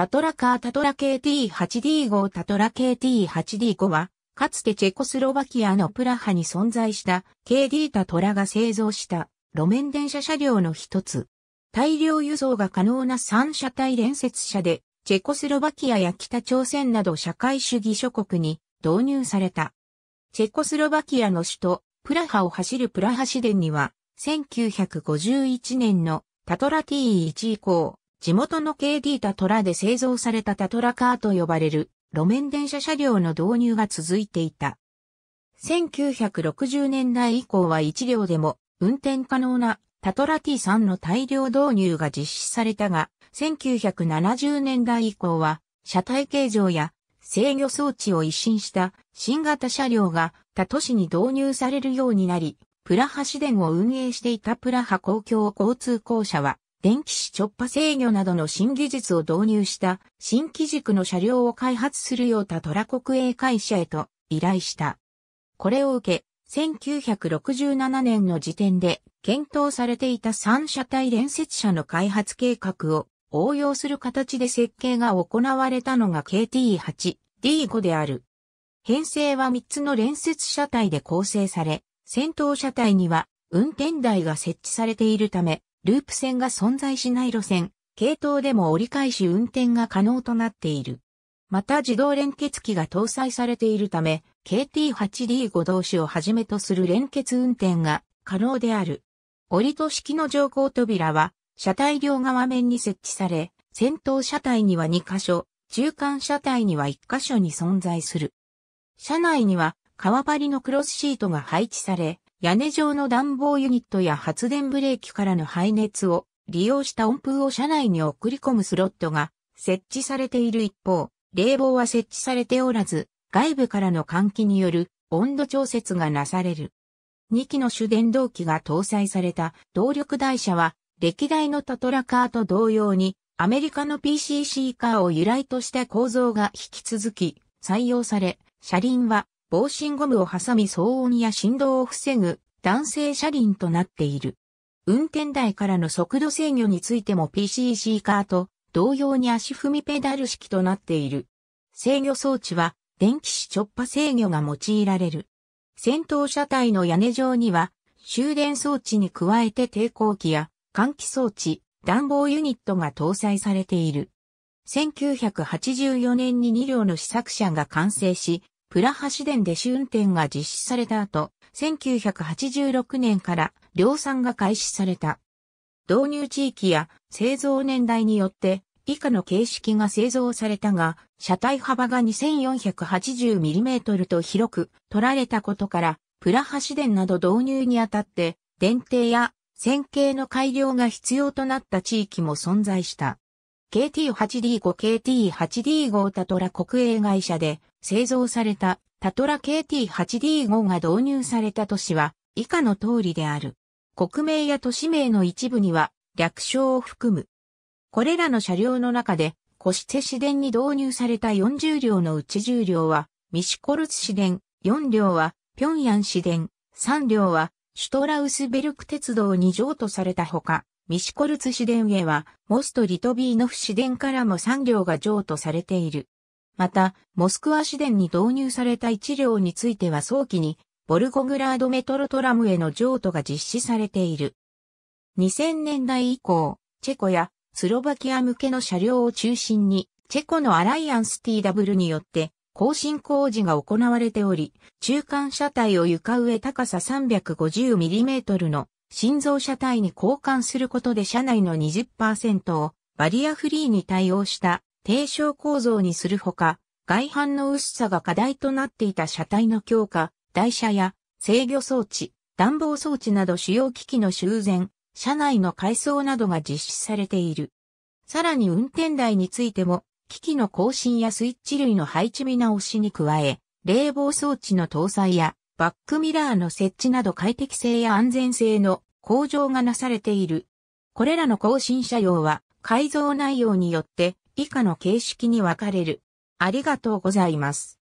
タトラカータトラ KT8D 5タトラ KT8D 5は、かつてチェコスロバキアのプラハに存在した KD タトラが製造した路面電車車両の一つ。大量輸送が可能な三車体連接車で、チェコスロバキアや北朝鮮など社会主義諸国に導入された。チェコスロバキアの首都、プラハを走るプラハ市電には、1951年のタトラ T1 以降、地元の KD タトラで製造されたタトラカーと呼ばれる路面電車車両の導入が続いていた。1960年代以降は1両でも運転可能なタトラ T3 の大量導入が実施されたが、1970年代以降は車体形状や制御装置を一新した新型車両が他都市に導入されるようになり、プラハ市電を運営していたプラハ公共交通公社は電気子直波制御などの新技術を導入した新機軸の車両を開発するヨータトラ国営会社へと依頼した。これを受け、1967年の時点で検討されていた3車体連接車の開発計画を応用する形で設計が行われたのが KT8D5 である。編成は3つの連接車体で構成され、先頭車体には運転台が設置されているため、ループ線が存在しない路線、系統でも折り返し運転が可能となっている。また自動連結機が搭載されているため、KT8D5 同士をはじめとする連結運転が可能である。折戸式の乗降扉は、車体両側面に設置され、先頭車体には2箇所、中間車体には1箇所に存在する。車内には、革張りのクロスシートが配置され、屋根上の暖房ユニットや発電ブレーキからの排熱を利用した温風を車内に送り込むスロットが設置されている一方、冷房は設置されておらず、外部からの換気による温度調節がなされる。2機の主電動機が搭載された動力台車は、歴代のタトラカーと同様に、アメリカの PCC カーを由来とした構造が引き続き採用され、車輪は防振ゴムを挟み騒音や振動を防ぐ男性車輪となっている。運転台からの速度制御についても PCC カーと同様に足踏みペダル式となっている。制御装置は電気子直波制御が用いられる。先頭車体の屋根上には終電装置に加えて抵抗器や換気装置、暖房ユニットが搭載されている。1984年に2両の試作車が完成し、プラハ市電で試運転が実施された後、1986年から量産が開始された。導入地域や製造年代によって以下の形式が製造されたが、車体幅が 2480mm と広く取られたことから、プラハ市電など導入にあたって、電停や線形の改良が必要となった地域も存在した。KT8D5KT8D5 タトラ国営会社で製造されたタトラ KT8D5 が導入された都市は以下の通りである。国名や都市名の一部には略称を含む。これらの車両の中で、コシテェ市電に導入された40両のうち10両は、ミシコルツ市電、4両は、ピョンヤン市電、3両は、シュトラウスベルク鉄道に譲渡されたほか、ミシコルツ市電へは、モストリトビーノフ市電からも3両が譲渡されている。また、モスクワ市電に導入された1両については早期に、ボルゴグラードメトロトラムへの譲渡が実施されている。2000年代以降、チェコやスロバキア向けの車両を中心に、チェコのアライアンス TW によって、更新工事が行われており、中間車体を床上高さ 350mm の心臓車体に交換することで車内の20%をバリアフリーに対応した低床構造にするほか、外反の薄さが課題となっていた車体の強化、台車や制御装置、暖房装置など主要機器の修繕、車内の改装などが実施されている。さらに運転台についても、機器の更新やスイッチ類の配置見直しに加え、冷房装置の搭載やバックミラーの設置など快適性や安全性の向上がなされている。これらの更新車用は改造内容によって以下の形式に分かれる。ありがとうございます。